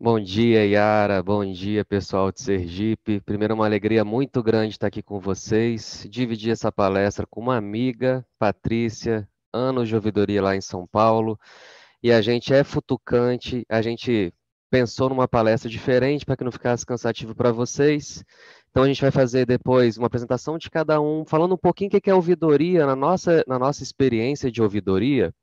Bom dia, Yara. Bom dia, pessoal de Sergipe. Primeiro, uma alegria muito grande estar aqui com vocês, dividir essa palestra com uma amiga, Patrícia, anos de ouvidoria lá em São Paulo. E a gente é futucante, a gente pensou numa palestra diferente para que não ficasse cansativo para vocês. Então a gente vai fazer depois uma apresentação de cada um, falando um pouquinho o que é ouvidoria na nossa, na nossa experiência de ouvidoria,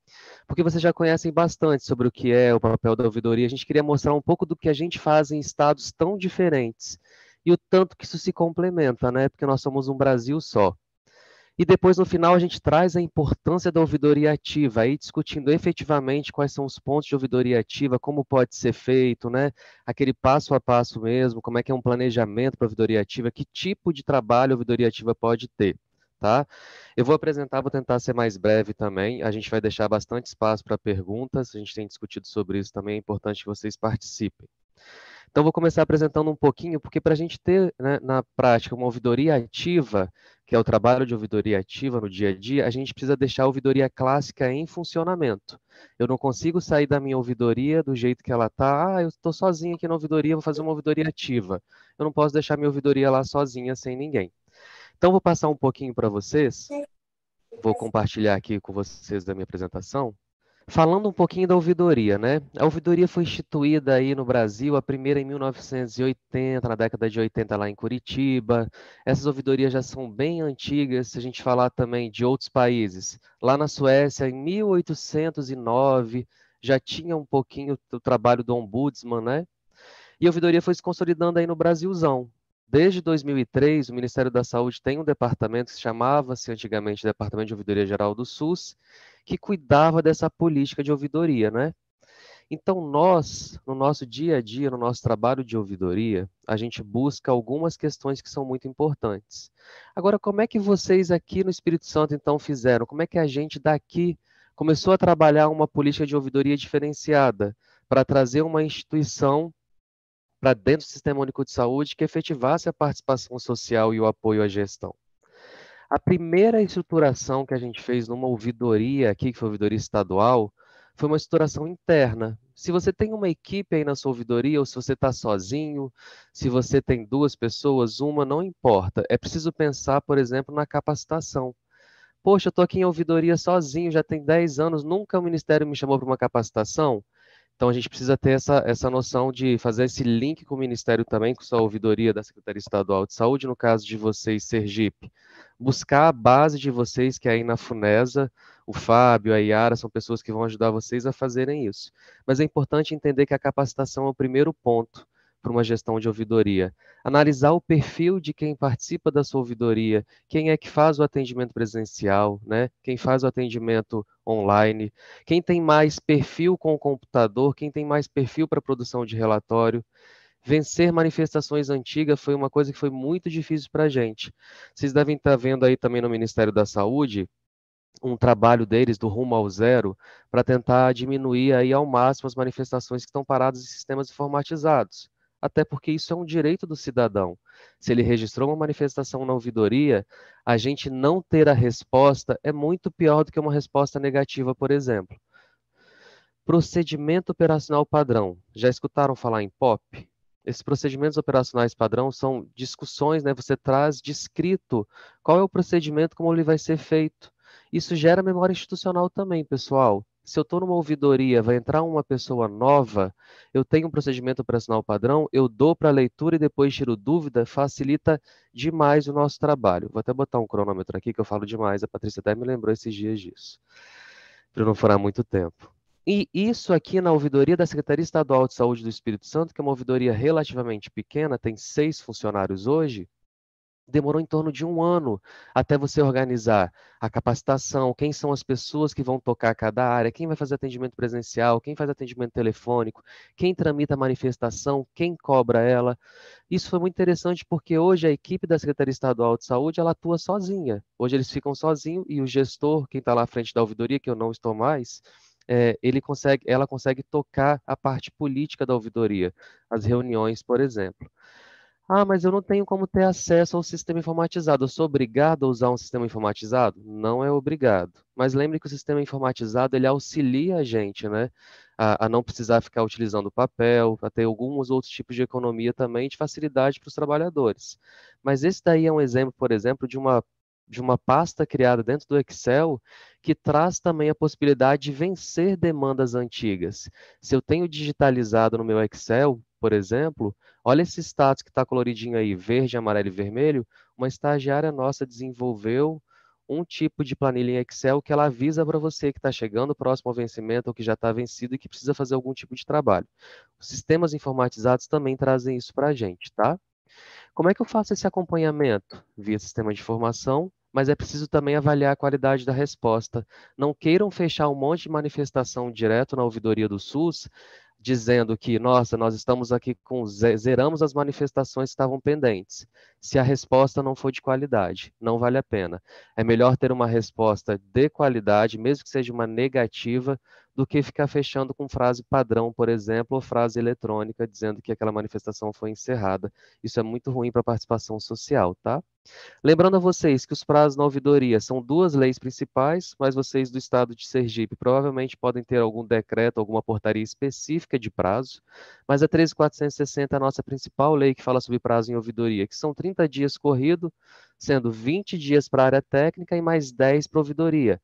porque vocês já conhecem bastante sobre o que é o papel da ouvidoria. A gente queria mostrar um pouco do que a gente faz em estados tão diferentes e o tanto que isso se complementa, né? Porque nós somos um Brasil só. E depois, no final, a gente traz a importância da ouvidoria ativa, aí discutindo efetivamente quais são os pontos de ouvidoria ativa, como pode ser feito, né? Aquele passo a passo mesmo, como é que é um planejamento para ouvidoria ativa, que tipo de trabalho a ouvidoria ativa pode ter. Tá? Eu vou apresentar, vou tentar ser mais breve também. A gente vai deixar bastante espaço para perguntas, a gente tem discutido sobre isso também, é importante que vocês participem, então, vou começar apresentando um pouquinho, porque para a gente ter né, na prática uma ouvidoria ativa, que é o trabalho de ouvidoria ativa no dia a dia, a gente precisa deixar a ouvidoria clássica em funcionamento. Eu não consigo sair da minha ouvidoria do jeito que ela está. Ah, eu estou sozinho aqui na ouvidoria, vou fazer uma ouvidoria ativa. Eu não posso deixar minha ouvidoria lá sozinha, sem ninguém. Então, vou passar um pouquinho para vocês. Vou compartilhar aqui com vocês da minha apresentação. Falando um pouquinho da ouvidoria, né? A ouvidoria foi instituída aí no Brasil, a primeira em 1980, na década de 80 lá em Curitiba. Essas ouvidorias já são bem antigas, se a gente falar também de outros países. Lá na Suécia, em 1809, já tinha um pouquinho do trabalho do ombudsman, né? E a ouvidoria foi se consolidando aí no Brasilzão. Desde 2003, o Ministério da Saúde tem um departamento que chamava-se antigamente Departamento de Ouvidoria Geral do SUS, que cuidava dessa política de ouvidoria, né? Então, nós, no nosso dia a dia, no nosso trabalho de ouvidoria, a gente busca algumas questões que são muito importantes. Agora, como é que vocês aqui no Espírito Santo, então, fizeram? Como é que a gente daqui começou a trabalhar uma política de ouvidoria diferenciada para trazer uma instituição para dentro do Sistema Único de Saúde que efetivasse a participação social e o apoio à gestão? A primeira estruturação que a gente fez numa ouvidoria aqui, que foi a ouvidoria estadual, foi uma estruturação interna. Se você tem uma equipe aí na sua ouvidoria, ou se você está sozinho, se você tem duas pessoas, uma, não importa. É preciso pensar, por exemplo, na capacitação. Poxa, eu estou aqui em ouvidoria sozinho, já tem 10 anos, nunca o Ministério me chamou para uma capacitação. Então a gente precisa ter essa, essa noção de fazer esse link com o Ministério também, com sua ouvidoria da Secretaria Estadual de Saúde, no caso de vocês, Sergipe. Buscar a base de vocês, que é aí na FUNESA, o Fábio, a Yara, são pessoas que vão ajudar vocês a fazerem isso. Mas é importante entender que a capacitação é o primeiro ponto para uma gestão de ouvidoria. Analisar o perfil de quem participa da sua ouvidoria, quem é que faz o atendimento presencial, né? quem faz o atendimento online, quem tem mais perfil com o computador, quem tem mais perfil para produção de relatório. Vencer manifestações antigas foi uma coisa que foi muito difícil para a gente. Vocês devem estar tá vendo aí também no Ministério da Saúde, um trabalho deles do rumo ao zero para tentar diminuir aí ao máximo as manifestações que estão paradas em sistemas informatizados até porque isso é um direito do cidadão. Se ele registrou uma manifestação na ouvidoria, a gente não ter a resposta é muito pior do que uma resposta negativa, por exemplo. Procedimento operacional padrão. Já escutaram falar em POP? Esses procedimentos operacionais padrão são discussões, né? Você traz descrito qual é o procedimento, como ele vai ser feito. Isso gera memória institucional também, pessoal se eu estou numa ouvidoria, vai entrar uma pessoa nova, eu tenho um procedimento para assinar o padrão, eu dou para a leitura e depois tiro dúvida, facilita demais o nosso trabalho. Vou até botar um cronômetro aqui que eu falo demais, a Patrícia até me lembrou esses dias disso, para não furar muito tempo. E isso aqui na ouvidoria da Secretaria Estadual de Saúde do Espírito Santo, que é uma ouvidoria relativamente pequena, tem seis funcionários hoje, demorou em torno de um ano até você organizar a capacitação, quem são as pessoas que vão tocar cada área, quem vai fazer atendimento presencial, quem faz atendimento telefônico, quem tramita a manifestação, quem cobra ela. Isso foi muito interessante porque hoje a equipe da Secretaria Estadual de Saúde ela atua sozinha. Hoje eles ficam sozinhos e o gestor, quem está lá à frente da ouvidoria, que eu não estou mais, é, ele consegue, ela consegue tocar a parte política da ouvidoria, as reuniões, por exemplo. Ah, mas eu não tenho como ter acesso ao sistema informatizado. Eu sou obrigado a usar um sistema informatizado? Não é obrigado. Mas lembre que o sistema informatizado ele auxilia a gente, né? A, a não precisar ficar utilizando papel, a ter alguns outros tipos de economia também de facilidade para os trabalhadores. Mas esse daí é um exemplo, por exemplo, de uma de uma pasta criada dentro do Excel que traz também a possibilidade de vencer demandas antigas. Se eu tenho digitalizado no meu Excel por exemplo, olha esse status que está coloridinho aí, verde, amarelo e vermelho, uma estagiária nossa desenvolveu um tipo de planilha em Excel que ela avisa para você que está chegando próximo ao vencimento ou que já está vencido e que precisa fazer algum tipo de trabalho. Os sistemas informatizados também trazem isso para a gente, tá? Como é que eu faço esse acompanhamento? Via sistema de informação, mas é preciso também avaliar a qualidade da resposta. Não queiram fechar um monte de manifestação direto na ouvidoria do SUS dizendo que, nossa, nós estamos aqui com zeramos as manifestações que estavam pendentes. Se a resposta não for de qualidade, não vale a pena. É melhor ter uma resposta de qualidade, mesmo que seja uma negativa, do que ficar fechando com frase padrão, por exemplo, ou frase eletrônica dizendo que aquela manifestação foi encerrada. Isso é muito ruim para a participação social, tá? Lembrando a vocês que os prazos na ouvidoria são duas leis principais, mas vocês do estado de Sergipe provavelmente podem ter algum decreto, alguma portaria específica de prazo, mas a 13.460 é a nossa principal lei que fala sobre prazo em ouvidoria, que são 30 dias corrido, sendo 20 dias para a área técnica e mais 10 para ouvidoria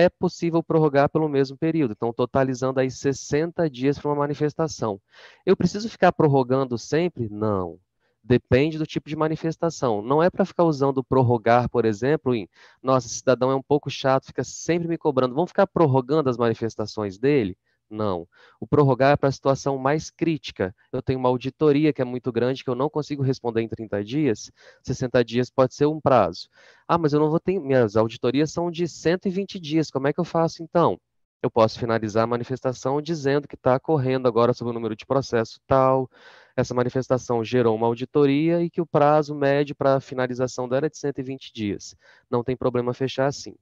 é possível prorrogar pelo mesmo período. Então, totalizando aí 60 dias para uma manifestação. Eu preciso ficar prorrogando sempre? Não. Depende do tipo de manifestação. Não é para ficar usando prorrogar, por exemplo, em nossa, esse cidadão é um pouco chato, fica sempre me cobrando. Vamos ficar prorrogando as manifestações dele? Não. O prorrogar é para a situação mais crítica. Eu tenho uma auditoria que é muito grande, que eu não consigo responder em 30 dias. 60 dias pode ser um prazo. Ah, mas eu não vou ter. Minhas auditorias são de 120 dias. Como é que eu faço então? Eu posso finalizar a manifestação dizendo que está correndo agora sobre o número de processo tal. Essa manifestação gerou uma auditoria e que o prazo médio para a finalização dela é de 120 dias. Não tem problema fechar assim.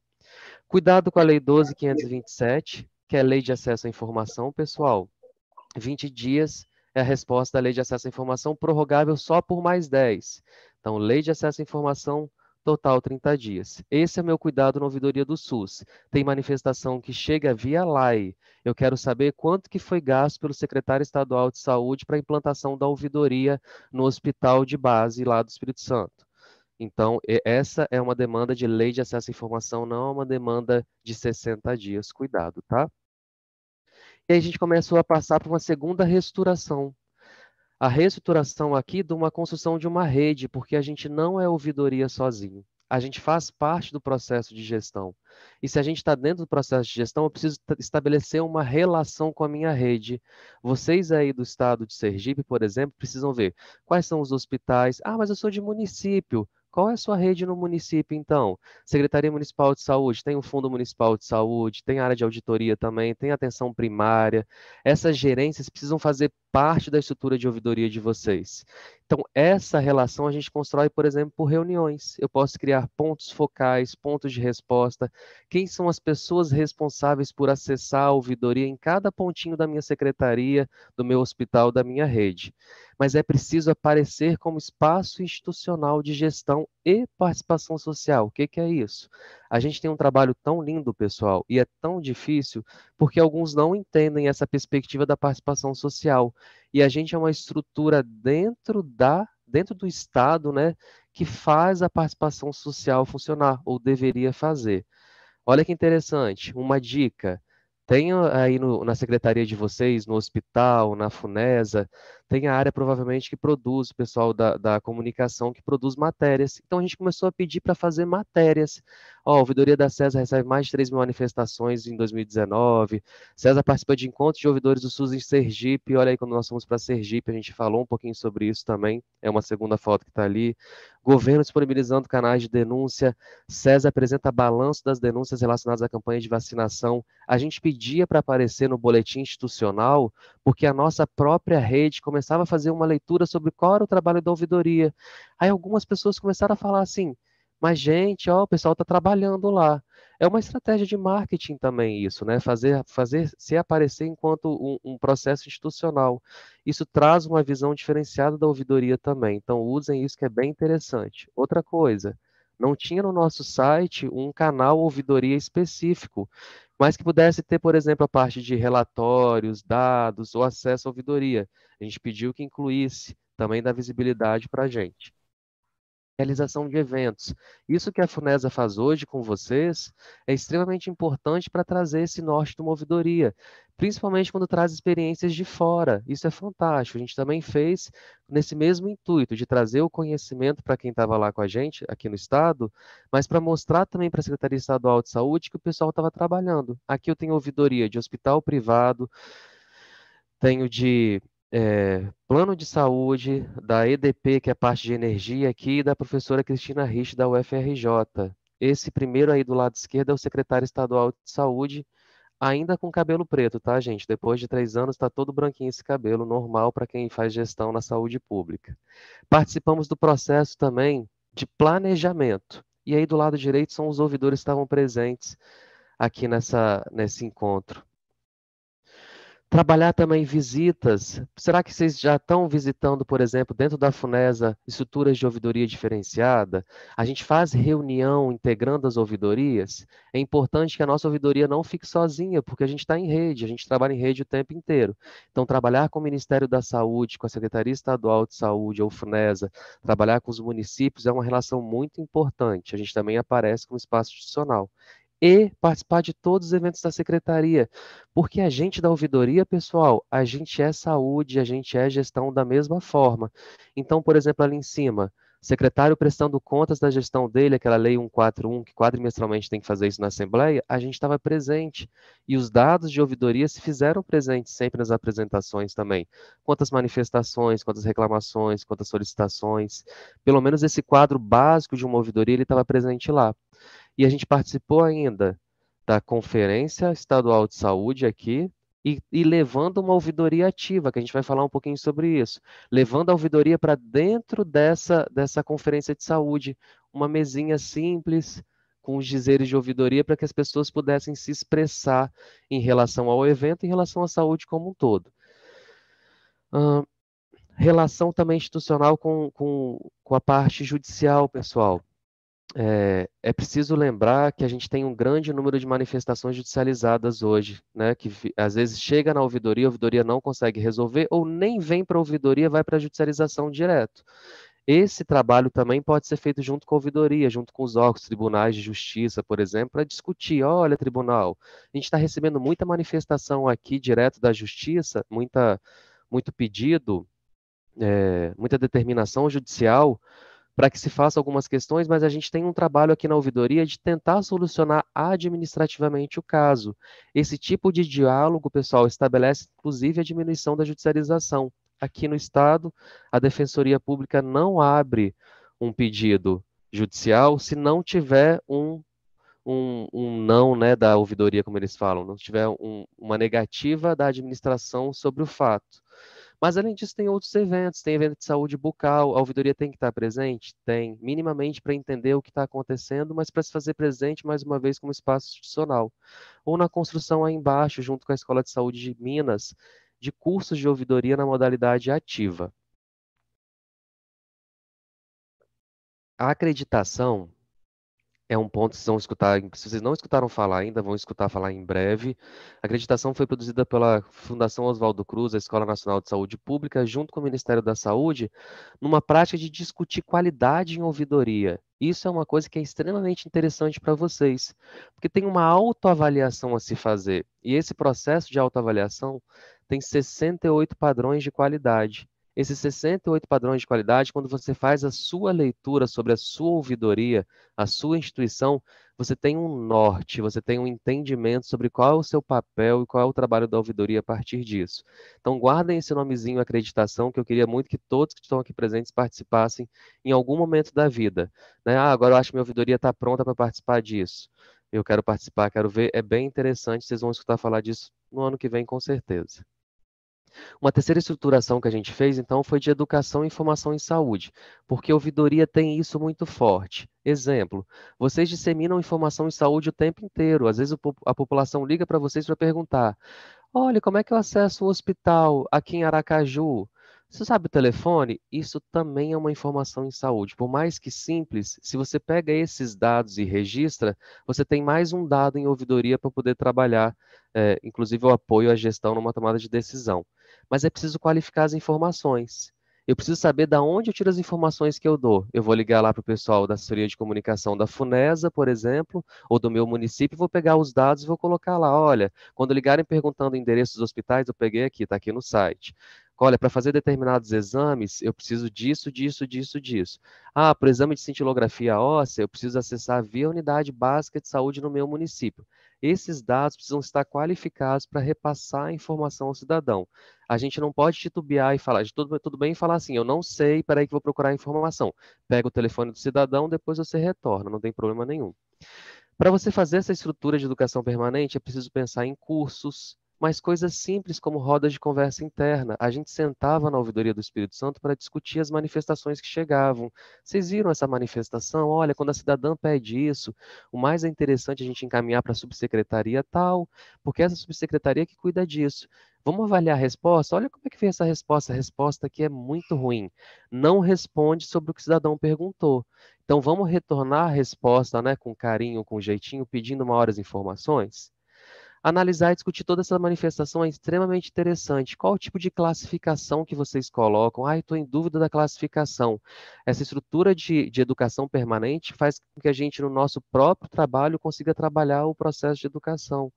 Cuidado com a Lei 12.527, que é a Lei de Acesso à Informação, pessoal, 20 dias é a resposta da Lei de Acesso à Informação, prorrogável só por mais 10. Então, Lei de Acesso à Informação, total 30 dias. Esse é meu cuidado na ouvidoria do SUS. Tem manifestação que chega via LAI. Eu quero saber quanto que foi gasto pelo secretário estadual de saúde para a implantação da ouvidoria no hospital de base lá do Espírito Santo. Então, essa é uma demanda de lei de acesso à informação, não é uma demanda de 60 dias. Cuidado, tá? E aí a gente começou a passar para uma segunda restauração. A restauração aqui de uma construção de uma rede, porque a gente não é ouvidoria sozinho. A gente faz parte do processo de gestão. E se a gente está dentro do processo de gestão, eu preciso estabelecer uma relação com a minha rede. Vocês aí do estado de Sergipe, por exemplo, precisam ver quais são os hospitais. Ah, mas eu sou de município. Qual é a sua rede no município, então? Secretaria Municipal de Saúde, tem o Fundo Municipal de Saúde, tem área de auditoria também, tem atenção primária. Essas gerências precisam fazer parte da estrutura de ouvidoria de vocês. Então, essa relação a gente constrói, por exemplo, por reuniões. Eu posso criar pontos focais, pontos de resposta. Quem são as pessoas responsáveis por acessar a ouvidoria em cada pontinho da minha secretaria, do meu hospital, da minha rede? mas é preciso aparecer como espaço institucional de gestão e participação social. O que, que é isso? A gente tem um trabalho tão lindo, pessoal, e é tão difícil, porque alguns não entendem essa perspectiva da participação social. E a gente é uma estrutura dentro da dentro do Estado, né, que faz a participação social funcionar, ou deveria fazer. Olha que interessante, uma dica. Tem ah, aí no, na secretaria de vocês, no hospital, na FUNESA, tem a área provavelmente que produz, o pessoal da, da comunicação que produz matérias. Então a gente começou a pedir para fazer matérias Ó, oh, a ouvidoria da César recebe mais de 3 mil manifestações em 2019. César participa de encontros de ouvidores do SUS em Sergipe. Olha aí, quando nós fomos para Sergipe, a gente falou um pouquinho sobre isso também. É uma segunda foto que está ali. Governo disponibilizando canais de denúncia. César apresenta balanço das denúncias relacionadas à campanha de vacinação. A gente pedia para aparecer no boletim institucional, porque a nossa própria rede começava a fazer uma leitura sobre qual era o trabalho da ouvidoria. Aí algumas pessoas começaram a falar assim mas, gente, ó, o pessoal está trabalhando lá. É uma estratégia de marketing também isso, né? Fazer, fazer se aparecer enquanto um, um processo institucional. Isso traz uma visão diferenciada da ouvidoria também. Então, usem isso que é bem interessante. Outra coisa, não tinha no nosso site um canal ouvidoria específico, mas que pudesse ter, por exemplo, a parte de relatórios, dados ou acesso à ouvidoria. A gente pediu que incluísse também da visibilidade para a gente realização de eventos. Isso que a FUNESA faz hoje com vocês é extremamente importante para trazer esse norte do movidoria, principalmente quando traz experiências de fora. Isso é fantástico. A gente também fez nesse mesmo intuito de trazer o conhecimento para quem estava lá com a gente, aqui no estado, mas para mostrar também para a Secretaria Estadual de Saúde que o pessoal estava trabalhando. Aqui eu tenho ouvidoria de hospital privado, tenho de é, plano de saúde da EDP, que é a parte de energia aqui, e da professora Cristina Rich, da UFRJ. Esse primeiro aí do lado esquerdo é o secretário estadual de saúde, ainda com cabelo preto, tá, gente? Depois de três anos, está todo branquinho esse cabelo, normal para quem faz gestão na saúde pública. Participamos do processo também de planejamento. E aí do lado direito são os ouvidores que estavam presentes aqui nessa, nesse encontro. Trabalhar também visitas. Será que vocês já estão visitando, por exemplo, dentro da FUNESA, estruturas de ouvidoria diferenciada? A gente faz reunião integrando as ouvidorias. É importante que a nossa ouvidoria não fique sozinha, porque a gente está em rede, a gente trabalha em rede o tempo inteiro. Então, trabalhar com o Ministério da Saúde, com a Secretaria Estadual de Saúde, ou FUNESA, trabalhar com os municípios é uma relação muito importante. A gente também aparece como espaço institucional e participar de todos os eventos da secretaria, porque a gente da ouvidoria, pessoal, a gente é saúde, a gente é gestão da mesma forma. Então, por exemplo, ali em cima, secretário prestando contas da gestão dele, aquela lei 141, que quadrimestralmente tem que fazer isso na Assembleia, a gente estava presente. E os dados de ouvidoria se fizeram presentes sempre nas apresentações também. Quantas manifestações, quantas reclamações, quantas solicitações. Pelo menos esse quadro básico de uma ouvidoria, ele estava presente lá. E a gente participou ainda da Conferência Estadual de Saúde aqui e, e levando uma ouvidoria ativa, que a gente vai falar um pouquinho sobre isso, levando a ouvidoria para dentro dessa, dessa conferência de saúde, uma mesinha simples, com os dizeres de ouvidoria para que as pessoas pudessem se expressar em relação ao evento, em relação à saúde como um todo. Uh, relação também institucional com, com, com a parte judicial, pessoal é, é, preciso lembrar que a gente tem um grande número de manifestações judicializadas hoje, né, que às vezes chega na ouvidoria, a ouvidoria não consegue resolver ou nem vem para a ouvidoria, vai para a judicialização direto. Esse trabalho também pode ser feito junto com a ouvidoria, junto com os órgãos, tribunais de justiça, por exemplo, para discutir, olha, tribunal, a gente está recebendo muita manifestação aqui direto da justiça, muita, muito pedido, é, muita determinação judicial, para que se faça algumas questões, mas a gente tem um trabalho aqui na ouvidoria de tentar solucionar administrativamente o caso. Esse tipo de diálogo, pessoal, estabelece inclusive a diminuição da judicialização. Aqui no Estado, a Defensoria Pública não abre um pedido judicial se não tiver um, um, um não né, da ouvidoria, como eles falam, não tiver um, uma negativa da administração sobre o fato. Mas, além disso, tem outros eventos, tem evento de saúde bucal, a ouvidoria tem que estar presente? Tem, minimamente para entender o que está acontecendo, mas para se fazer presente, mais uma vez, como espaço institucional. Ou na construção aí embaixo, junto com a Escola de Saúde de Minas, de cursos de ouvidoria na modalidade ativa. A acreditação é um ponto que vocês vão escutar. Se vocês não escutaram falar ainda, vão escutar falar em breve. A acreditação foi produzida pela Fundação Oswaldo Cruz, a Escola Nacional de Saúde Pública, junto com o Ministério da Saúde, numa prática de discutir qualidade em ouvidoria. Isso é uma coisa que é extremamente interessante para vocês, porque tem uma autoavaliação a se fazer. E esse processo de autoavaliação tem 68 padrões de qualidade. Esses 68 padrões de qualidade, quando você faz a sua leitura sobre a sua ouvidoria, a sua instituição, você tem um norte, você tem um entendimento sobre qual é o seu papel e qual é o trabalho da ouvidoria a partir disso. Então, guardem esse nomezinho acreditação, que eu queria muito que todos que estão aqui presentes participassem em algum momento da vida. Né? Ah, agora eu acho que minha ouvidoria está pronta para participar disso. Eu quero participar, quero ver, é bem interessante, vocês vão escutar falar disso no ano que vem, com certeza. Uma terceira estruturação que a gente fez, então, foi de educação e informação em saúde, porque a ouvidoria tem isso muito forte. Exemplo, vocês disseminam informação em saúde o tempo inteiro. Às vezes a população liga para vocês para perguntar: olha, como é que eu acesso o hospital aqui em Aracaju? Você sabe o telefone? Isso também é uma informação em saúde. Por mais que simples, se você pega esses dados e registra, você tem mais um dado em ouvidoria para poder trabalhar, é, inclusive o apoio à gestão numa tomada de decisão mas é preciso qualificar as informações. Eu preciso saber de onde eu tiro as informações que eu dou. Eu vou ligar lá para o pessoal da assessoria de comunicação da Funesa, por exemplo, ou do meu município, vou pegar os dados e vou colocar lá. Olha, quando ligarem perguntando o endereço dos hospitais, eu peguei aqui, está aqui no site. Olha, para fazer determinados exames, eu preciso disso, disso, disso, disso. Ah, para o exame de cintilografia óssea, eu preciso acessar via unidade básica de saúde no meu município. Esses dados precisam estar qualificados para repassar a informação ao cidadão. A gente não pode titubear e falar, de tudo, tudo bem falar assim, eu não sei, peraí que vou procurar a informação. Pega o telefone do cidadão, depois você retorna, não tem problema nenhum. Para você fazer essa estrutura de educação permanente, é preciso pensar em cursos, mas coisas simples como rodas de conversa interna. A gente sentava na ouvidoria do Espírito Santo para discutir as manifestações que chegavam. Vocês viram essa manifestação? Olha, quando a cidadã pede isso, o mais é interessante a gente encaminhar para a subsecretaria tal, porque é essa subsecretaria é que cuida disso. Vamos avaliar a resposta? Olha como é que vem essa resposta. A resposta aqui é muito ruim. Não responde sobre o que o cidadão perguntou. Então, vamos retornar a resposta né, com carinho, com jeitinho, pedindo maiores informações? Analisar e discutir toda essa manifestação é extremamente interessante. Qual o tipo de classificação que vocês colocam? Ah, estou em dúvida da classificação. Essa estrutura de, de educação permanente faz com que a gente, no nosso próprio trabalho, consiga trabalhar o processo de educação.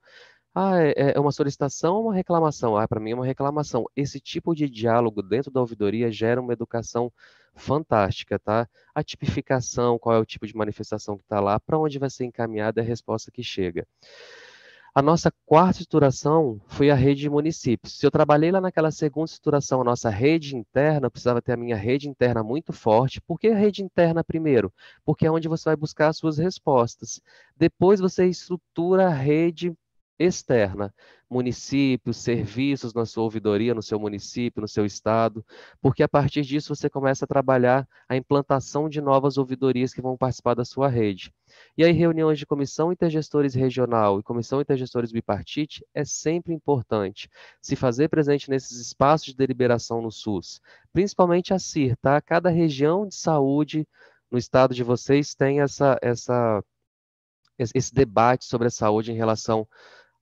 Ah, é, é uma solicitação ou uma reclamação? Ah, para mim é uma reclamação. Esse tipo de diálogo dentro da ouvidoria gera uma educação fantástica, tá? A tipificação, qual é o tipo de manifestação que está lá, para onde vai ser encaminhada é a resposta que chega. A nossa quarta estruturação foi a rede de municípios. Se eu trabalhei lá naquela segunda estruturação, a nossa rede interna, eu precisava ter a minha rede interna muito forte. Por que a rede interna primeiro? Porque é onde você vai buscar as suas respostas. Depois você estrutura a rede externa, município, serviços na sua ouvidoria, no seu município, no seu estado, porque a partir disso você começa a trabalhar a implantação de novas ouvidorias que vão participar da sua rede. E aí, reuniões de comissão intergestores regional e comissão intergestores bipartite é sempre importante se fazer presente nesses espaços de deliberação no SUS, principalmente a CIR, tá? Cada região de saúde no estado de vocês tem essa, essa esse debate sobre a saúde em relação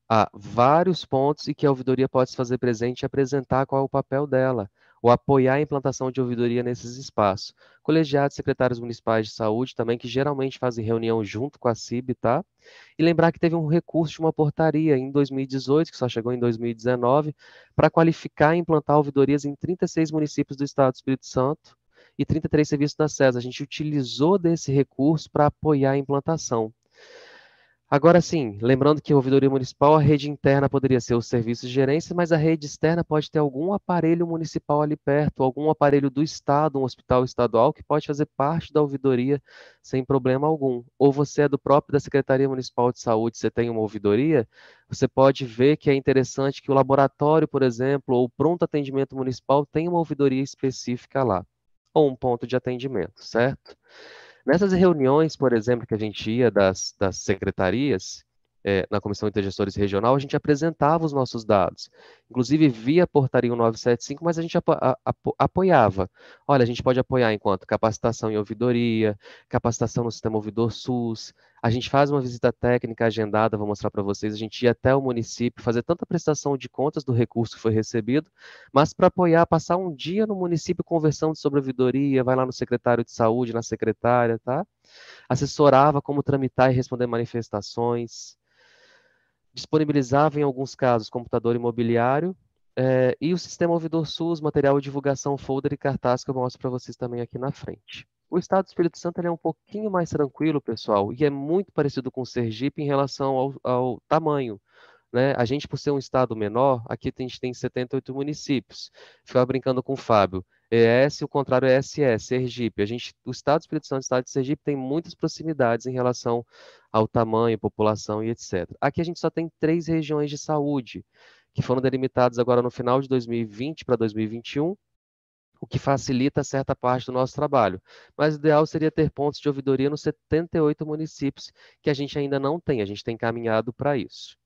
há vários pontos e que a ouvidoria pode se fazer presente e apresentar qual é o papel dela, ou apoiar a implantação de ouvidoria nesses espaços. Colegiados, secretários municipais de saúde também, que geralmente fazem reunião junto com a CIB, tá? E lembrar que teve um recurso de uma portaria em 2018, que só chegou em 2019, para qualificar e implantar ouvidorias em 36 municípios do estado do Espírito Santo e 33 serviços da SES. A gente utilizou desse recurso para apoiar a implantação. Agora sim, lembrando que a ouvidoria municipal, a rede interna poderia ser os serviços de gerência, mas a rede externa pode ter algum aparelho municipal ali perto, algum aparelho do Estado, um hospital estadual, que pode fazer parte da ouvidoria sem problema algum. Ou você é do próprio da Secretaria Municipal de Saúde, você tem uma ouvidoria, você pode ver que é interessante que o laboratório, por exemplo, ou o pronto atendimento municipal tem uma ouvidoria específica lá, ou um ponto de atendimento, certo? Nessas reuniões, por exemplo, que a gente ia das, das secretarias, é, na Comissão Intergestores Regional, a gente apresentava os nossos dados. Inclusive, via portaria 1975, mas a gente apo apoiava. Olha, a gente pode apoiar enquanto capacitação em ouvidoria, capacitação no sistema ouvidor SUS, a gente faz uma visita técnica agendada, vou mostrar para vocês, a gente ia até o município fazer tanta prestação de contas do recurso que foi recebido, mas para apoiar, passar um dia no município conversando sobre a ouvidoria, vai lá no secretário de saúde, na secretária, tá? Assessorava como tramitar e responder manifestações, disponibilizava em alguns casos computador imobiliário é, e o sistema ouvidor SUS, material de divulgação, folder e cartaz que eu mostro para vocês também aqui na frente. O estado do Espírito Santo é um pouquinho mais tranquilo, pessoal, e é muito parecido com o Sergipe em relação ao, ao tamanho. Né? A gente, por ser um estado menor, aqui a gente tem 78 municípios. Ficava brincando com o Fábio. ES, o contrário é SE, Sergipe. A gente, o estado do Espírito Santo, e o estado de Sergipe, tem muitas proximidades em relação ao tamanho, população e etc. Aqui a gente só tem três regiões de saúde, que foram delimitadas agora no final de 2020 para 2021, o que facilita certa parte do nosso trabalho. Mas o ideal seria ter pontos de ouvidoria nos 78 municípios, que a gente ainda não tem, a gente tem caminhado para isso.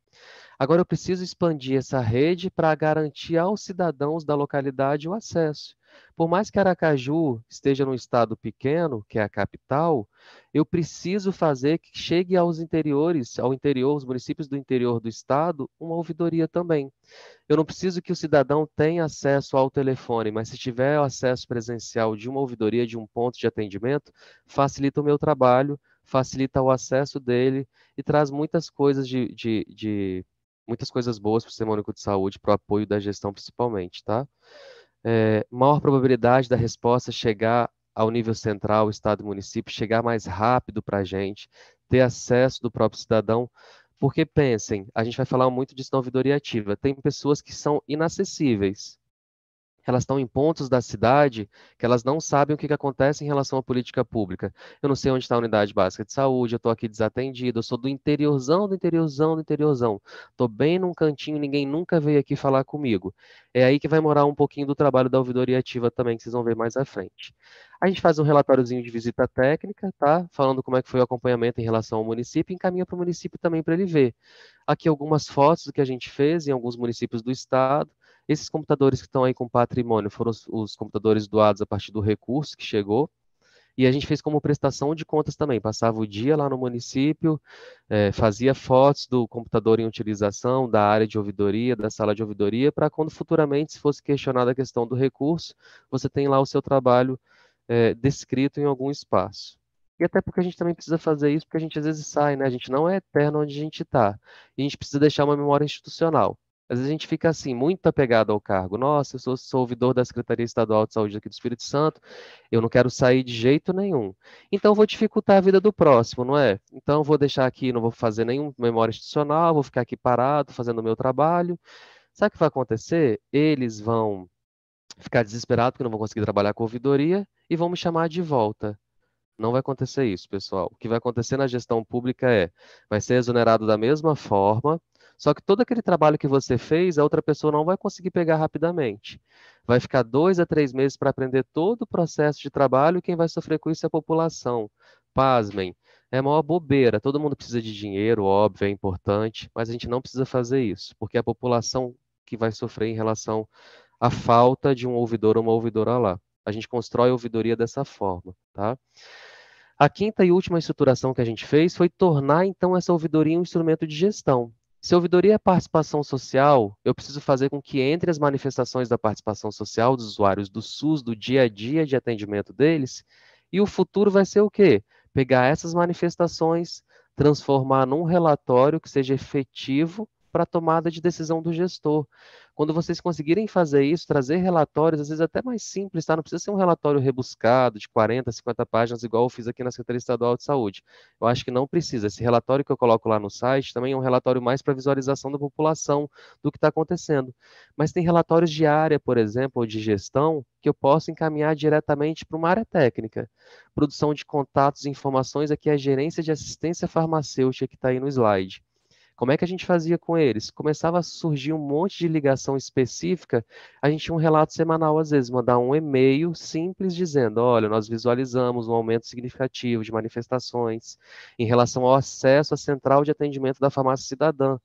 Agora eu preciso expandir essa rede para garantir aos cidadãos da localidade o acesso. Por mais que Aracaju esteja num estado pequeno, que é a capital, eu preciso fazer que chegue aos interiores, ao interior, os municípios do interior do estado, uma ouvidoria também. Eu não preciso que o cidadão tenha acesso ao telefone, mas se tiver acesso presencial de uma ouvidoria, de um ponto de atendimento, facilita o meu trabalho, facilita o acesso dele e traz muitas coisas de, de, de muitas coisas boas para o Sistema Único de Saúde, para o apoio da gestão principalmente, tá? é, maior probabilidade da resposta chegar ao nível central, estado, município, chegar mais rápido para a gente, ter acesso do próprio cidadão, porque pensem, a gente vai falar muito de novidade ativa, tem pessoas que são inacessíveis, elas estão em pontos da cidade que elas não sabem o que, que acontece em relação à política pública. Eu não sei onde está a unidade básica de saúde, eu estou aqui desatendido, eu sou do interiorzão, do interiorzão, do interiorzão. Estou bem num cantinho, ninguém nunca veio aqui falar comigo. É aí que vai morar um pouquinho do trabalho da ouvidoria ativa também, que vocês vão ver mais à frente. A gente faz um relatóriozinho de visita técnica, tá? Falando como é que foi o acompanhamento em relação ao município, e encaminha para o município também para ele ver. Aqui algumas fotos do que a gente fez em alguns municípios do estado. Esses computadores que estão aí com patrimônio foram os, os computadores doados a partir do recurso que chegou, e a gente fez como prestação de contas também. Passava o dia lá no município, é, fazia fotos do computador em utilização, da área de ouvidoria, da sala de ouvidoria, para quando futuramente, se fosse questionada a questão do recurso, você tem lá o seu trabalho é, descrito em algum espaço. E até porque a gente também precisa fazer isso, porque a gente às vezes sai, né? A gente não é eterno onde a gente está. E a gente precisa deixar uma memória institucional. Às vezes a gente fica assim, muito apegado ao cargo. Nossa, eu sou servidor da Secretaria Estadual de Saúde aqui do Espírito Santo, eu não quero sair de jeito nenhum. Então vou dificultar a vida do próximo, não é? Então vou deixar aqui, não vou fazer nenhum memória institucional, vou ficar aqui parado fazendo o meu trabalho. Sabe o que vai acontecer? Eles vão ficar desesperados porque não vão conseguir trabalhar com ouvidoria e vão me chamar de volta. Não vai acontecer isso, pessoal. O que vai acontecer na gestão pública é, vai ser exonerado da mesma forma, só que todo aquele trabalho que você fez, a outra pessoa não vai conseguir pegar rapidamente. Vai ficar dois a três meses para aprender todo o processo de trabalho e quem vai sofrer com isso é a população. Pasmem, é uma maior bobeira. Todo mundo precisa de dinheiro, óbvio, é importante, mas a gente não precisa fazer isso, porque é a população que vai sofrer em relação à falta de um ouvidor ou uma ouvidora lá. A gente constrói a ouvidoria dessa forma, tá? A quinta e última estruturação que a gente fez foi tornar, então, essa ouvidoria um instrumento de gestão. Se a ouvidoria é participação social, eu preciso fazer com que entre as manifestações da participação social dos usuários do SUS, do dia a dia de atendimento deles, e o futuro vai ser o quê? Pegar essas manifestações, transformar num relatório que seja efetivo para a tomada de decisão do gestor. Quando vocês conseguirem fazer isso, trazer relatórios, às vezes até mais simples, tá? Não precisa ser um relatório rebuscado de 40, 50 páginas, igual eu fiz aqui na Secretaria Estadual de Saúde. Eu acho que não precisa. Esse relatório que eu coloco lá no site também é um relatório mais para visualização da população do que está acontecendo. Mas tem relatórios de área, por exemplo, ou de gestão, que eu posso encaminhar diretamente para uma área técnica. Produção de contatos e informações, aqui é a gerência de assistência farmacêutica que está aí no slide. Como é que a gente fazia com eles? Começava a surgir um monte de ligação específica, a gente tinha um relato semanal, às vezes, mandar um e-mail simples dizendo: olha, nós visualizamos um aumento significativo de manifestações em relação ao acesso à central de atendimento da farmácia cidadã.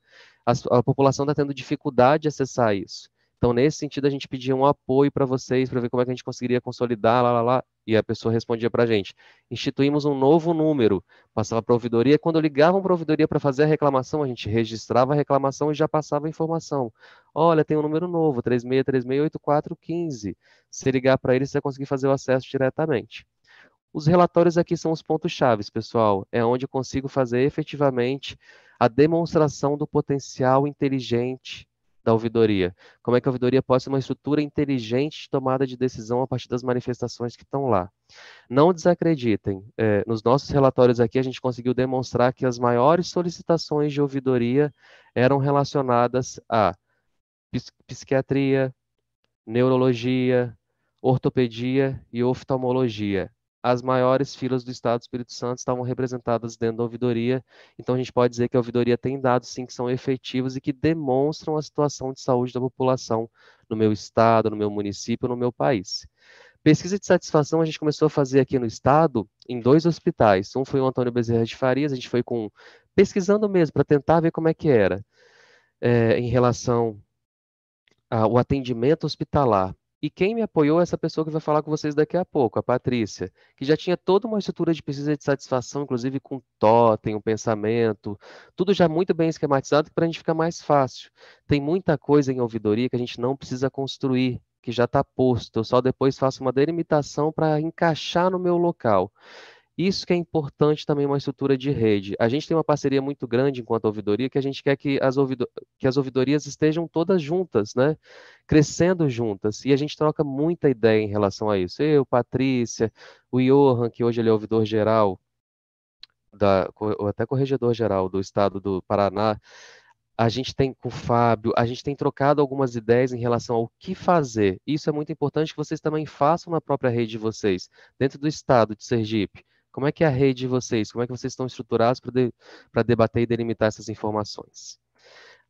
A, a população está tendo dificuldade de acessar isso. Então, nesse sentido, a gente pedia um apoio para vocês, para ver como é que a gente conseguiria consolidar, lá, lá, lá. E a pessoa respondia para a gente. Instituímos um novo número, passava para a ouvidoria. Quando ligavam para a ouvidoria para fazer a reclamação, a gente registrava a reclamação e já passava a informação. Olha, tem um número novo, 36368415. Se ligar para ele, você vai conseguir fazer o acesso diretamente. Os relatórios aqui são os pontos chaves, pessoal. É onde eu consigo fazer efetivamente a demonstração do potencial inteligente da ouvidoria? Como é que a ouvidoria pode ser uma estrutura inteligente de tomada de decisão a partir das manifestações que estão lá? Não desacreditem, é, nos nossos relatórios aqui a gente conseguiu demonstrar que as maiores solicitações de ouvidoria eram relacionadas a psiquiatria, neurologia, ortopedia e oftalmologia as maiores filas do Estado do Espírito Santo estavam representadas dentro da ouvidoria. Então, a gente pode dizer que a ouvidoria tem dados, sim, que são efetivos e que demonstram a situação de saúde da população no meu estado, no meu município, no meu país. Pesquisa de satisfação a gente começou a fazer aqui no estado, em dois hospitais. Um foi o Antônio Bezerra de Farias, a gente foi com pesquisando mesmo para tentar ver como é que era é, em relação ao atendimento hospitalar. E quem me apoiou é essa pessoa que vai falar com vocês daqui a pouco, a Patrícia, que já tinha toda uma estrutura de pesquisa de satisfação, inclusive com totem, um pensamento, tudo já muito bem esquematizado para a gente ficar mais fácil. Tem muita coisa em ouvidoria que a gente não precisa construir, que já está posto, eu só depois faço uma delimitação para encaixar no meu local. Isso que é importante também uma estrutura de rede. A gente tem uma parceria muito grande enquanto ouvidoria, que a gente quer que as, ouvido... que as ouvidorias estejam todas juntas, né? Crescendo juntas. E a gente troca muita ideia em relação a isso. Eu, Patrícia, o Johan, que hoje ele é ouvidor geral, da... ou até corregedor geral do estado do Paraná. A gente tem com o Fábio, a gente tem trocado algumas ideias em relação ao que fazer. Isso é muito importante que vocês também façam na própria rede de vocês, dentro do estado de Sergipe como é que é a rede de vocês? Como é que vocês estão estruturados para de, debater e delimitar essas informações?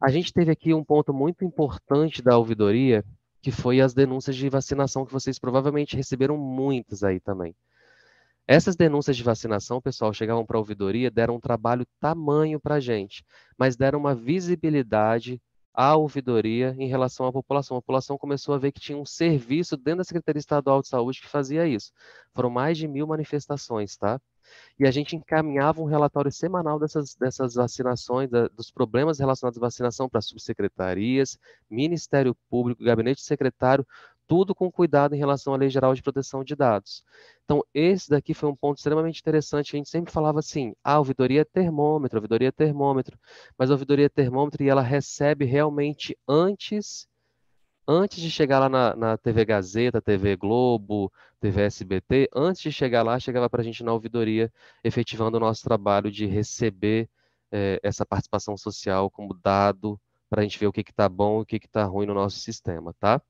A gente teve aqui um ponto muito importante da ouvidoria, que foi as denúncias de vacinação, que vocês provavelmente receberam muitas aí também. Essas denúncias de vacinação, pessoal, chegavam para a ouvidoria, deram um trabalho tamanho para a gente, mas deram uma visibilidade a ouvidoria em relação à população. A população começou a ver que tinha um serviço dentro da Secretaria Estadual de Saúde que fazia isso. Foram mais de mil manifestações, tá? e a gente encaminhava um relatório semanal dessas, dessas vacinações, da, dos problemas relacionados à vacinação para subsecretarias, Ministério Público, Gabinete Secretário, tudo com cuidado em relação à Lei Geral de Proteção de Dados. Então, esse daqui foi um ponto extremamente interessante. A gente sempre falava assim: ah, a ouvidoria é termômetro, ouvidoria é termômetro, mas a ouvidoria é termômetro e ela recebe realmente antes antes de chegar lá na, na, TV Gazeta, TV Globo, TV SBT, antes de chegar lá, chegava para a gente na ouvidoria, efetivando o nosso trabalho de receber eh, essa participação social como dado para a gente ver o que está bom e o que está ruim no nosso sistema, tá?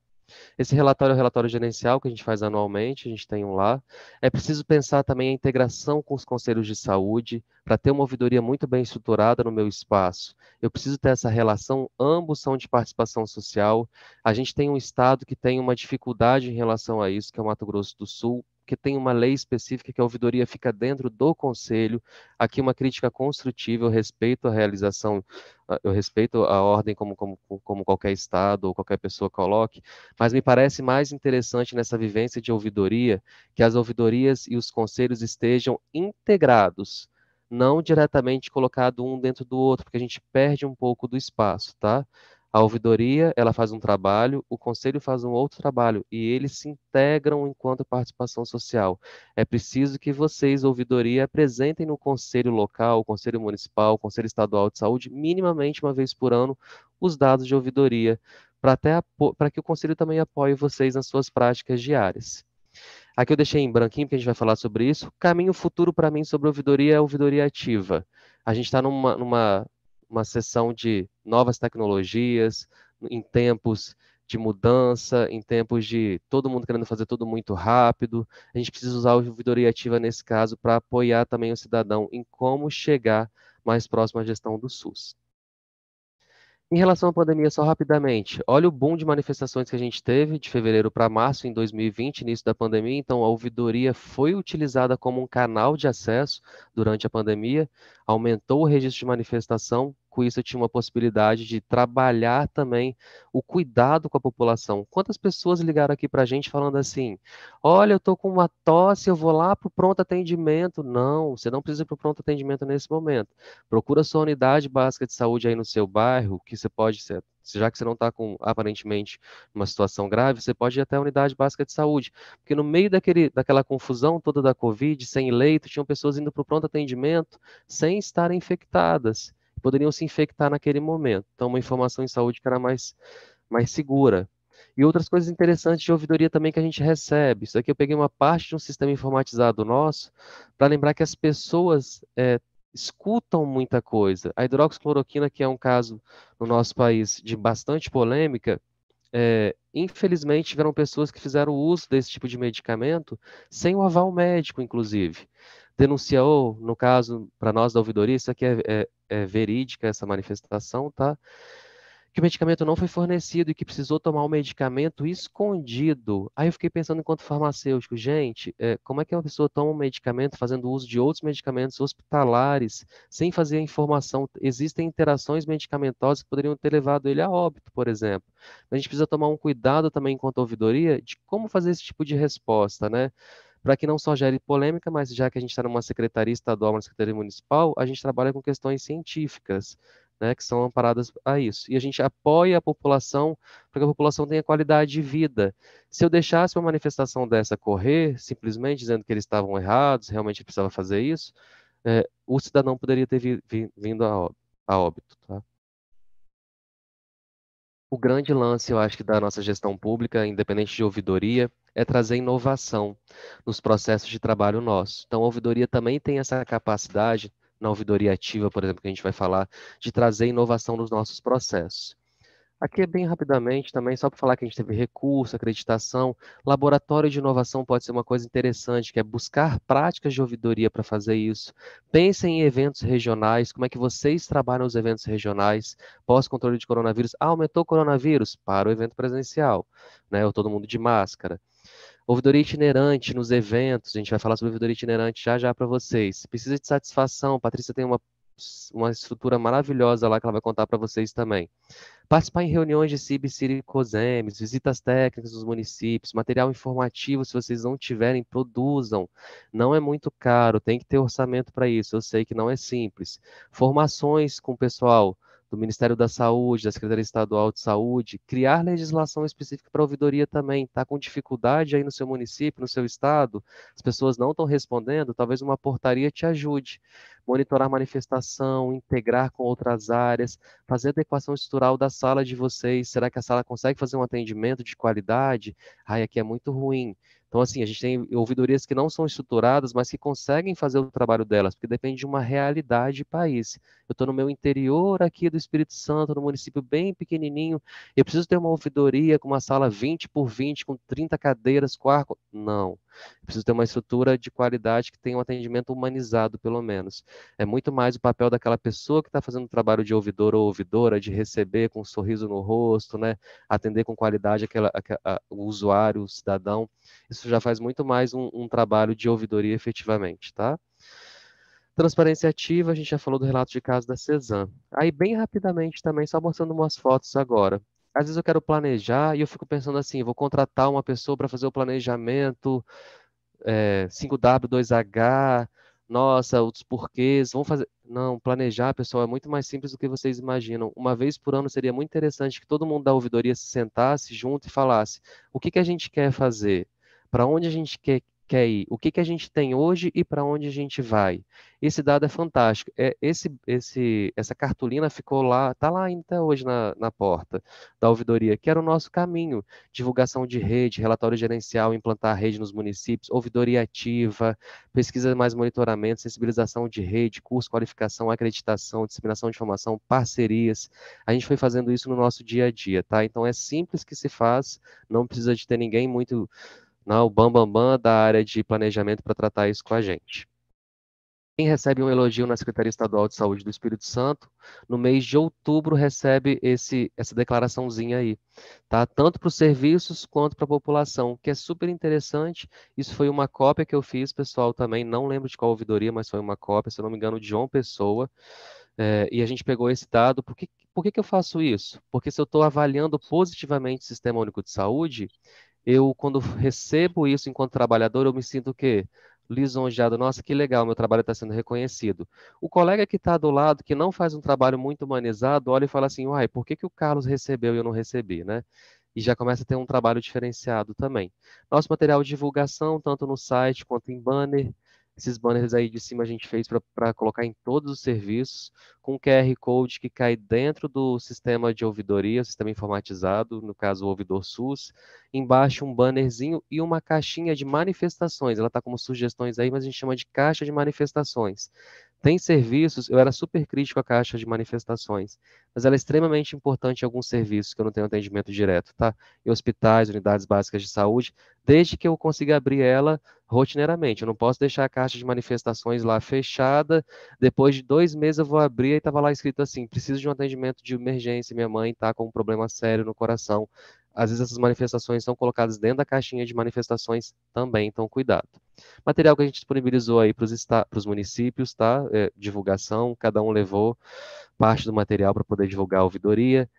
Esse relatório é o relatório gerencial que a gente faz anualmente, a gente tem um lá. É preciso pensar também a integração com os conselhos de saúde, para ter uma ouvidoria muito bem estruturada no meu espaço. Eu preciso ter essa relação, ambos são de participação social. A gente tem um estado que tem uma dificuldade em relação a isso, que é o Mato Grosso do Sul, porque tem uma lei específica que a ouvidoria fica dentro do conselho. Aqui uma crítica construtiva, eu respeito a realização, ah, eu respeito a ordem como, como, como qualquer Estado ou qualquer pessoa coloque, mas me parece mais interessante nessa vivência de ouvidoria que as ouvidorias e os conselhos estejam integrados não diretamente colocado um dentro do outro, porque a gente perde um pouco do espaço, tá? A ouvidoria, ela faz um trabalho, o conselho faz um outro trabalho, e eles se integram enquanto participação social. É preciso que vocês, ouvidoria, apresentem no conselho local, conselho municipal, conselho estadual de saúde, minimamente uma vez por ano, os dados de ouvidoria, para que o conselho também apoie vocês nas suas práticas diárias. Aqui eu deixei em branquinho, porque a gente vai falar sobre isso. Caminho futuro para mim sobre ouvidoria é ouvidoria ativa. A gente está numa, numa uma sessão de novas tecnologias, em tempos de mudança, em tempos de todo mundo querendo fazer tudo muito rápido. A gente precisa usar a ouvidoria ativa nesse caso para apoiar também o cidadão em como chegar mais próximo à gestão do SUS. Em relação à pandemia, só rapidamente, olha o boom de manifestações que a gente teve de fevereiro para março em 2020, início da pandemia. Então, a ouvidoria foi utilizada como um canal de acesso durante a pandemia aumentou o registro de manifestação, com isso eu tinha uma possibilidade de trabalhar também o cuidado com a população. Quantas pessoas ligaram aqui para a gente falando assim, olha, eu estou com uma tosse, eu vou lá para o pronto atendimento. Não, você não precisa ir para o pronto atendimento nesse momento. Procura sua unidade básica de saúde aí no seu bairro, que você pode ser já que você não está com, aparentemente, uma situação grave, você pode ir até a unidade básica de saúde. Porque no meio daquele, daquela confusão toda da Covid, sem leito, tinham pessoas indo para o pronto atendimento sem estarem infectadas. Poderiam se infectar naquele momento. Então, uma informação em saúde que era mais, mais segura. E outras coisas interessantes de ouvidoria também que a gente recebe. Isso aqui eu peguei uma parte de um sistema informatizado nosso para lembrar que as pessoas é, escutam muita coisa. A hidroxicloroquina, que é um caso no nosso país de bastante polêmica, é, infelizmente tiveram pessoas que fizeram uso desse tipo de medicamento sem o aval médico, inclusive. Denunciou, no caso, para nós da ouvidoria, isso aqui é, é, é verídica essa manifestação, tá? que o medicamento não foi fornecido e que precisou tomar o medicamento escondido. Aí eu fiquei pensando enquanto farmacêutico, gente, é, como é que uma pessoa toma um medicamento fazendo uso de outros medicamentos hospitalares, sem fazer a informação? Existem interações medicamentosas que poderiam ter levado ele a óbito, por exemplo. A gente precisa tomar um cuidado também enquanto ouvidoria de como fazer esse tipo de resposta, né? para que não só gere polêmica, mas já que a gente está numa secretaria estadual, uma secretaria municipal, a gente trabalha com questões científicas né, que são amparadas a isso. E a gente apoia a população para que a população tenha qualidade de vida. Se eu deixasse uma manifestação dessa correr, simplesmente dizendo que eles estavam errados, realmente precisava fazer isso, é, o cidadão poderia ter vi, vi, vindo a, a óbito. Tá? O grande lance, eu acho, que da nossa gestão pública, independente de ouvidoria, é trazer inovação nos processos de trabalho nosso. Então, a ouvidoria também tem essa capacidade na ouvidoria ativa, por exemplo, que a gente vai falar, de trazer inovação nos nossos processos. Aqui é bem rapidamente também, só para falar que a gente teve recurso, acreditação. Laboratório de inovação pode ser uma coisa interessante, que é buscar práticas de ouvidoria para fazer isso. Pensem em eventos regionais, como é que vocês trabalham os eventos regionais, pós-controle de coronavírus. Ah, aumentou o coronavírus para o evento presencial, né? Ou todo mundo de máscara. Ouvidoria itinerante nos eventos, a gente vai falar sobre ouvidoria itinerante já já para vocês. Precisa de satisfação, Patrícia tem uma, uma estrutura maravilhosa lá que ela vai contar para vocês também. Participar em reuniões de CIB, CIRI e COSEMES, visitas técnicas dos municípios, material informativo, se vocês não tiverem, produzam. Não é muito caro, tem que ter orçamento para isso, eu sei que não é simples. Formações com o pessoal, do Ministério da Saúde, da Secretaria Estadual de Saúde, criar legislação específica para ouvidoria também. Está com dificuldade aí no seu município, no seu estado, as pessoas não estão respondendo, talvez uma portaria te ajude. Monitorar manifestação, integrar com outras áreas, fazer adequação estrutural da sala de vocês. Será que a sala consegue fazer um atendimento de qualidade? Ai, aqui é muito ruim. Então, assim, a gente tem ouvidorias que não são estruturadas, mas que conseguem fazer o trabalho delas, porque depende de uma realidade de país. Eu estou no meu interior aqui do Espírito Santo, no município bem pequenininho, eu preciso ter uma ouvidoria com uma sala 20 por 20, com 30 cadeiras, quarto. Não preciso ter uma estrutura de qualidade que tenha um atendimento humanizado, pelo menos. É muito mais o papel daquela pessoa que está fazendo o trabalho de ouvidor ou ouvidora, de receber com um sorriso no rosto, né? atender com qualidade aquela, a, a, o usuário, o cidadão. Isso já faz muito mais um, um trabalho de ouvidoria efetivamente, tá? Transparência ativa, a gente já falou do relato de caso da Cezan. Aí, bem rapidamente também, só mostrando umas fotos agora às vezes eu quero planejar e eu fico pensando assim, vou contratar uma pessoa para fazer o planejamento, é, 5W2H, eh, nossa, outros porquês, vamos fazer. Não, planejar, pessoal, é muito mais simples do que vocês imaginam. Uma vez por ano seria muito interessante que todo mundo da ouvidoria se sentasse junto e falasse o que, que a gente quer fazer, para onde a gente quer QI, é o que, que a gente tem hoje e para onde a gente vai. Esse dado é fantástico. É, esse, esse, essa cartolina ficou lá, está lá ainda hoje na, na porta da ouvidoria, que era o nosso caminho. Divulgação de rede, relatório gerencial, implantar rede nos municípios, ouvidoria ativa, pesquisa mais monitoramento, sensibilização de rede, curso, qualificação, acreditação, disseminação de informação, parcerias. A gente foi fazendo isso no nosso dia a dia, tá? Então é simples que se faz, não precisa de ter ninguém muito né, o Bambambam Bam, Bam da área de planejamento para tratar isso com a gente. Quem recebe um elogio na Secretaria Estadual de Saúde do Espírito Santo, no mês de outubro recebe esse, essa declaraçãozinha aí, tá? Tanto para os serviços quanto para a população, que é super interessante. Isso foi uma cópia que eu fiz, pessoal, também. Não lembro de qual ouvidoria, mas foi uma cópia, se eu não me engano, de João Pessoa. É, e a gente pegou esse dado. Por que, por que, que eu faço isso? Porque se eu estou avaliando positivamente o Sistema Único de Saúde, eu quando recebo isso enquanto trabalhador, eu me sinto que, lisonjeado. Nossa, que legal, meu trabalho está sendo reconhecido. O colega que está do lado, que não faz um trabalho muito humanizado, olha e fala assim, uai, por que, que o Carlos recebeu e eu não recebi, né? E já começa a ter um trabalho diferenciado também. Nosso material de divulgação, tanto no site quanto em banner, esses banners aí de cima a gente fez para colocar em todos os serviços, com QR Code que cai dentro do sistema de ouvidoria, sistema informatizado, no caso o ouvidor SUS. Embaixo um bannerzinho e uma caixinha de manifestações. Ela está como sugestões aí, mas a gente chama de caixa de manifestações. Tem serviços, eu era super crítico à caixa de manifestações, mas ela é extremamente importante em alguns serviços que eu não tenho atendimento direto, tá? Em hospitais, unidades básicas de saúde, desde que eu consiga abrir ela rotineiramente. Eu não posso deixar a caixa de manifestações lá fechada. Depois de dois meses eu vou abrir e estava lá escrito assim: preciso de um atendimento de emergência, minha mãe está com um problema sério no coração. Às vezes essas manifestações são colocadas dentro da caixinha de manifestações também, então cuidado. Material que a gente disponibilizou aí para os municípios, tá? É, divulgação, cada um levou parte do material para poder divulgar a ouvidoria.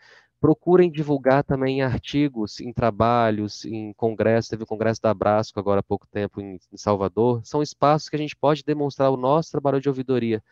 Procurem divulgar também artigos em trabalhos, em congressos. Teve o congresso da Abrasco agora há pouco tempo em Salvador. São espaços que a gente pode demonstrar o nosso trabalho de ouvidoria.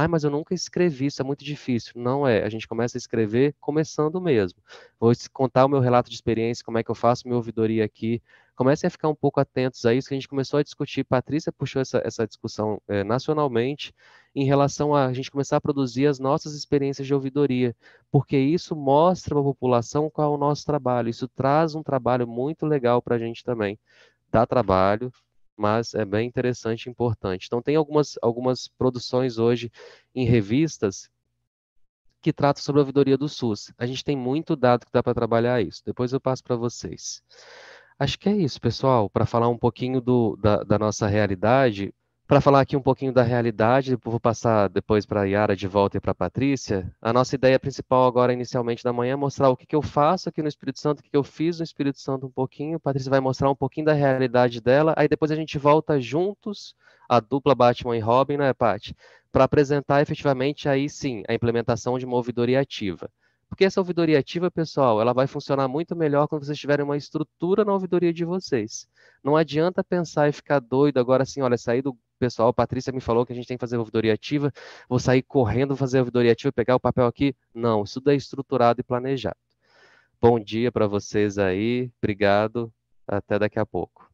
Ah, mas eu nunca escrevi, isso é muito difícil. Não é, a gente começa a escrever começando mesmo. Vou contar o meu relato de experiência, como é que eu faço minha ouvidoria aqui. Comecem a ficar um pouco atentos a isso, que a gente começou a discutir, Patrícia puxou essa, essa discussão é, nacionalmente, em relação a a gente começar a produzir as nossas experiências de ouvidoria, porque isso mostra para a população qual é o nosso trabalho, isso traz um trabalho muito legal para a gente também. Dá trabalho, mas é bem interessante e importante. Então, tem algumas, algumas produções hoje em revistas que tratam sobre a ouvidoria do SUS. A gente tem muito dado que dá para trabalhar isso. Depois eu passo para vocês. Acho que é isso, pessoal, para falar um pouquinho do, da, da, nossa realidade. Para falar aqui um pouquinho da realidade, vou passar depois para a Yara de volta e para a Patrícia. A nossa ideia principal agora, inicialmente da manhã, é mostrar o que, que eu faço aqui no Espírito Santo, o que, que eu fiz no Espírito Santo um pouquinho. A Patrícia vai mostrar um pouquinho da realidade dela. Aí depois a gente volta juntos, a dupla Batman e Robin, né, Paty? Para apresentar efetivamente aí sim a implementação de uma ouvidoria ativa. Porque essa ouvidoria ativa, pessoal, ela vai funcionar muito melhor quando vocês tiverem uma estrutura na ouvidoria de vocês. Não adianta pensar e ficar doido agora assim, olha, sair do pessoal, Patrícia me falou que a gente tem que fazer ouvidoria ativa, vou sair correndo fazer ouvidoria ativa, pegar o papel aqui. Não, isso tudo é estruturado e planejado. Bom dia para vocês aí, obrigado, até daqui a pouco.